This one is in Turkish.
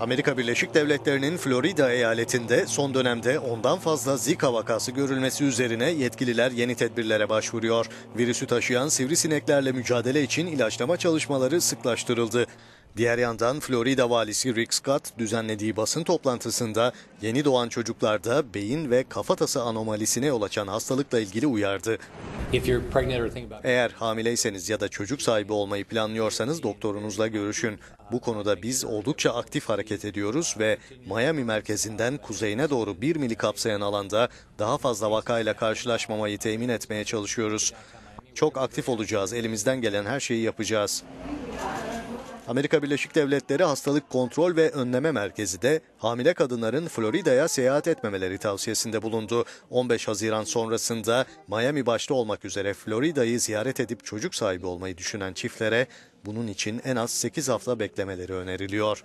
Amerika Birleşik Devletleri'nin Florida eyaletinde son dönemde ondan fazla Zika vakası görülmesi üzerine yetkililer yeni tedbirlere başvuruyor. Virüsü taşıyan sivrisineklerle mücadele için ilaçlama çalışmaları sıklaştırıldı. Diğer yandan Florida valisi Rick Scott düzenlediği basın toplantısında yeni doğan çocuklarda beyin ve kafatası anomalisine yol açan hastalıkla ilgili uyardı. Eğer hamileyseniz ya da çocuk sahibi olmayı planlıyorsanız doktorunuzla görüşün. Bu konuda biz oldukça aktif hareket ediyoruz ve Miami merkezinden kuzeyine doğru 1 mili kapsayan alanda daha fazla vakayla karşılaşmamayı temin etmeye çalışıyoruz. Çok aktif olacağız. Elimizden gelen her şeyi yapacağız. Amerika Birleşik Devletleri Hastalık Kontrol ve Önleme Merkezi de hamile kadınların Florida'ya seyahat etmemeleri tavsiyesinde bulundu. 15 Haziran sonrasında Miami başta olmak üzere Florida'yı ziyaret edip çocuk sahibi olmayı düşünen çiftlere bunun için en az 8 hafta beklemeleri öneriliyor.